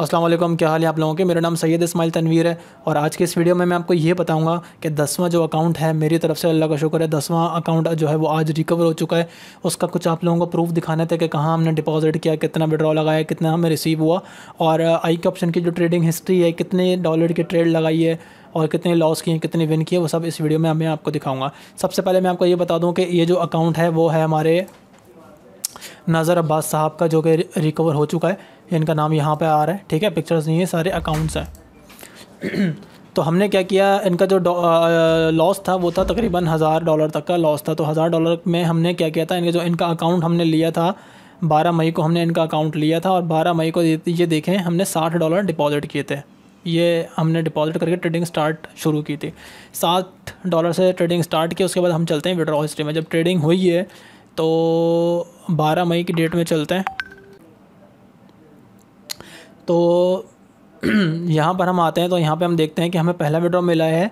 असलम क्या हाल है आप लोगों के मेरा नाम सैयद इस्माइल तनवीर है और आज के इस वीडियो में मैं आपको ये बताऊंगा कि दसवां जो अकाउंट है मेरी तरफ से अल्लाह का शुक्र है दसवां अकाउंट जो है वो आज रिकवर हो चुका है उसका कुछ आप लोगों को प्रूफ दिखाना था कि कहाँ हमने डिपॉजिट किया कितना विड्रॉ लगाया कितना हमें रिसीव हुआ और आई के ऑप्शन की जो ट्रेडिंग हिस्ट्री है कितने डॉलर की ट्रेड लगाई है और कितने लॉस किए कितने विन किए वो सब इस वीडियो में मैं आपको दिखाऊँगा सबसे पहले मैं आपको ये बता दूँ कि ये जो अकाउंट है वो है हमारे नज़र अब्बास साहब का जो कि रिकवर हो चुका है इनका नाम यहाँ पे आ रहा है ठीक है पिक्चर्स नहीं है सारे अकाउंट्स हैं तो हमने क्या किया इनका जो लॉस था वो था तकरीबन हज़ार डॉलर तक का लॉस था तो हज़ार डॉलर में हमने क्या किया था इनका जो इनका अकाउंट हमने लिया था बारह मई को हमने इनका अकाउंट लिया था और बारह मई को ये देखें हमने साठ डॉलर डिपॉज़िट किए थे ये हमने डिपॉजिट करके ट्रेडिंग स्टार्ट शुरू की थी सात डॉलर से ट्रेडिंग स्टार्ट की उसके बाद हम चलते हैं विड्रॉ हिस्ट्री में जब ट्रेडिंग हुई है तो 12 मई की डेट में चलते हैं तो यहाँ पर हम आते हैं तो यहाँ पे हम देखते हैं कि हमें पहला विड्रॉ मिला है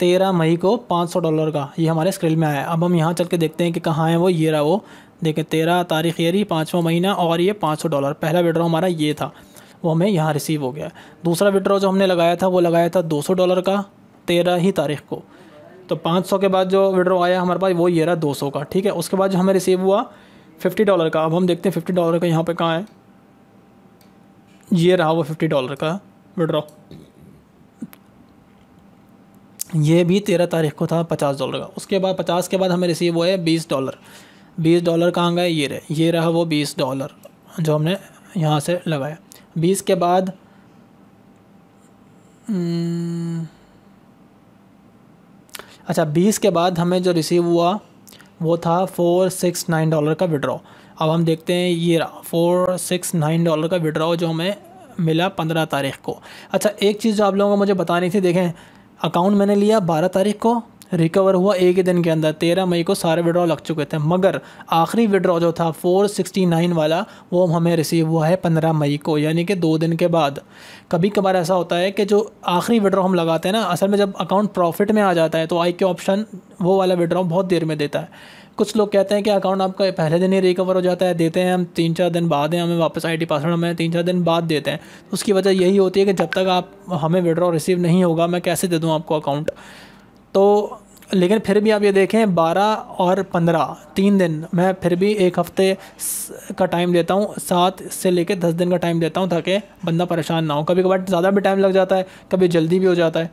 तेरह मई को पाँच सौ डॉलर का ये हमारे स्क्रीन में आया है अब हम यहाँ चल के देखते हैं कि कहाँ है वो ये रहा वो देखें तेरह तारीख ये रही पाँचवा महीना और ये पाँच सौ डॉलर पहला विड्रॉ हमारा ये था वो हमें यहाँ रिसीव हो गया दूसरा विड्रॉ जो हमने लगाया था वो लगाया था दो सौ डॉलर का तेरह ही तारीख को तो 500 के बाद जो विड्रॉ आया हमारे पास वो ये रहा 200 का ठीक है उसके बाद जो हमें रिसीव हुआ 50 डॉलर का अब हम देखते हैं 50 डॉलर का यहाँ पे कहाँ है ये रहा वो 50 डॉलर का विड्रो ये भी तेरह तारीख को था पचास डॉलर का उसके बाद पचास के बाद हमें रिसीव हुआ है बीस डॉलर बीस डॉलर कहाँ गए ये रहे ये रहा वो बीस डॉलर जो हमने यहाँ से लगाया बीस के बाद हम्म, अच्छा बीस के बाद हमें जो रिसीव हुआ वो था फोर सिक्स नाइन डॉलर का विड्रॉ अब हम देखते हैं ये फोर सिक्स नाइन डॉलर का विड्रॉ जो हमें मिला पंद्रह तारीख को अच्छा एक चीज़ जो आप लोगों को मुझे बतानी थी देखें अकाउंट मैंने लिया बारह तारीख को रिकवर हुआ एक ही दिन के अंदर तेरह मई को सारे विड्रॉ लग चुके थे मगर आखिरी विड्रॉ जो था फोर सिक्सटी नाइन वाला वो हमें रिसीव हुआ है पंद्रह मई को यानी कि दो दिन के बाद कभी कभार ऐसा होता है कि जो आखिरी विड्रॉ हम लगाते हैं ना असल में जब अकाउंट प्रॉफिट में आ जाता है तो आई के ऑप्शन वो वाला विड्रॉ बहुत देर में देता है कुछ लोग कहते हैं कि अकाउंट आपका पहले दिन ही रिकवर हो जाता है देते हैं हम तीन चार दिन बाद हैं हमें वापस आईडी पासवर्ड हमें तीन चार दिन बाद देते हैं तो उसकी वजह यही होती है कि जब तक आप हमें विड्रॉ रिसीव नहीं होगा मैं कैसे दे दूँ आपको अकाउंट तो लेकिन फिर भी आप ये देखें 12 और 15 तीन दिन मैं फिर भी एक हफ़्ते का टाइम देता हूँ सात से लेकर दस दिन का टाइम देता हूँ ताकि बंदा परेशान ना हो कभी कभार ज़्यादा भी टाइम लग जाता है कभी जल्दी भी हो जाता है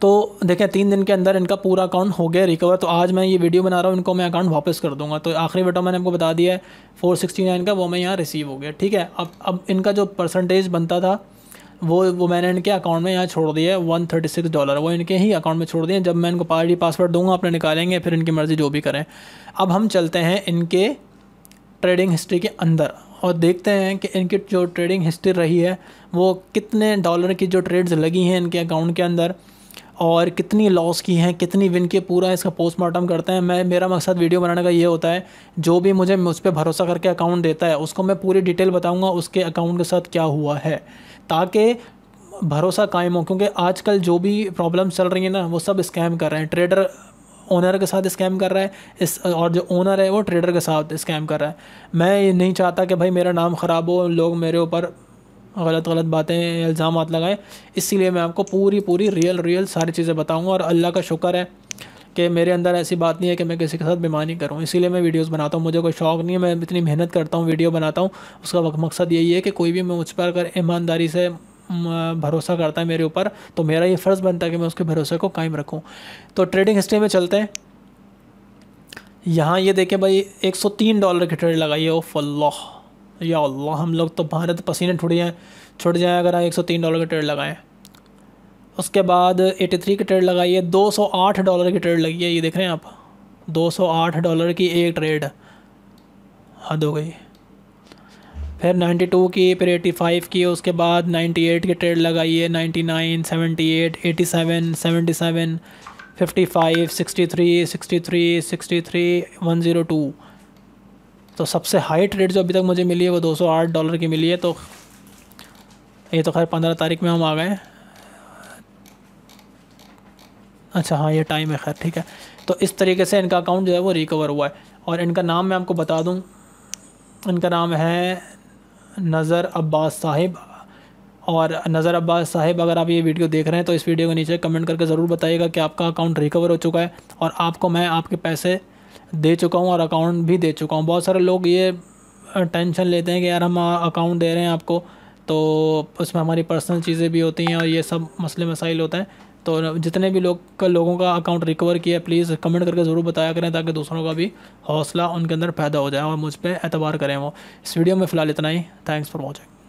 तो देखें तीन दिन के अंदर इनका पूरा अकाउंट हो गया रिकवर तो आज मैं ये वीडियो बना रहा हूँ इनको मैं अकाउंट वापस कर दूँगा तो आखिरी बेटा मैंने आपको बता दिया है फोर सिक्सटी नाइन का वो मैं यहाँ रिसीव हो गया ठीक है अब अब इनका जो परसेंटेज बनता था वो वो मैंने इनके अकाउंट में यहाँ छोड़ दिया है वन थर्टी सिक्स डॉलर वो इनके ही अकाउंट में छोड़ दिए जब मैं इनको पार्टी पासवर्ड दूंगा अपने निकालेंगे फिर इनकी मर्ज़ी जो भी करें अब हम चलते हैं इनके ट्रेडिंग हिस्ट्री के अंदर और देखते हैं कि इनकी जो ट्रेडिंग हिस्ट्री रही है वो कितने डॉलर की जो ट्रेड्स लगी हैं इनके अकाउंट के अंदर और कितनी लॉस की हैं कितनी विन की पूरा इसका पोस्टमार्टम करते हैं मैं मेरा मकसद वीडियो बनाने का ये होता है जो भी मुझे उस पर भरोसा करके अकाउंट देता है उसको मैं पूरी डिटेल बताऊँगा उसके अकाउंट के साथ क्या हुआ है ताकि भरोसा कायम हो क्योंकि आजकल जो भी प्रॉब्लम चल रही है ना वो सब स्कैम कर रहे हैं ट्रेडर ओनर के साथ स्कैम कर रहा है इस और जो ओनर है वो ट्रेडर के साथ स्कैम कर रहा है मैं ये नहीं चाहता कि भाई मेरा नाम ख़राब हो लोग मेरे ऊपर गलत गलत बातें इल्ज़ाम लगाए इसीलिए मैं आपको पूरी पूरी रियल रियल सारी चीज़ें बताऊँगा और अल्लाह का शुक्र है कि मेरे अंदर ऐसी बात नहीं है कि मैं किसी के साथ बेमानी करूँ इसीलिए मैं वीडियोस बनाता हूँ मुझे कोई शौक नहीं है मैं इतनी मेहनत करता हूँ वीडियो बनाता हूँ उसका मकसद यही है कि कोई भी मैं मुझ पर अगर ईमानदारी से भरोसा करता है मेरे ऊपर तो मेरा ये फ़र्ज़ बनता है कि मैं उसके भरोसे को कायम रखूँ तो ट्रेडिंग हिस्ट्री में चलते हैं यहाँ ये देखें भाई एक डॉलर की ट्रेड लगाई है ओ फल्ला या अल्लाह हम लोग तो भारत पसीने छुट जाएँ छुट जाएँ अगर एक सौ तीन डॉलर के ट्रेड लगाएँ उसके बाद एटी थ्री की ट्रेड लगाइए दो सौ आठ डॉलर की ट्रेड लगी है ये देख रहे हैं आप दो सौ आठ डॉलर की एक ट्रेड हद हो गई फिर 92 की फिर 85 की उसके बाद 98 की ट्रेड फिफ्टी फाइव 99, 78, 87, 77, 55, 63, 63, 63, 102 तो सबसे हाई ट्रेड जो अभी तक मुझे मिली है वो 208 डॉलर की मिली है तो ये तो खैर पंद्रह तारीख में हम आ गए अच्छा हाँ ये टाइम है खैर ठीक है तो इस तरीके से इनका अकाउंट जो है वो रिकवर हुआ है और इनका नाम मैं आपको बता दूँ इनका नाम है नज़र अब्बास साहिब और नज़र अब्बास साहिब अगर आप ये वीडियो देख रहे हैं तो इस वीडियो के नीचे कमेंट करके ज़रूर बताइएगा कि आपका अकाउंट रिकवर हो चुका है और आपको मैं आपके पैसे दे चुका हूँ और अकाउंट भी दे चुका हूँ बहुत सारे लोग ये टेंशन लेते हैं कि यार हम अकाउंट दे रहे हैं आपको तो उसमें हमारी पर्सनल चीज़ें भी होती हैं और ये सब मसले मसाइल होते हैं तो जितने भी लोग का लोगों का अकाउंट रिकवर किया प्लीज़ कमेंट करके ज़रूर बताया करें ताकि दूसरों का भी हौसला उनके अंदर पैदा हो जाए और मुझ पर एतबार करें वो इस वीडियो में फ़िलहाल इतना ही थैंक्स फॉर वॉचिंग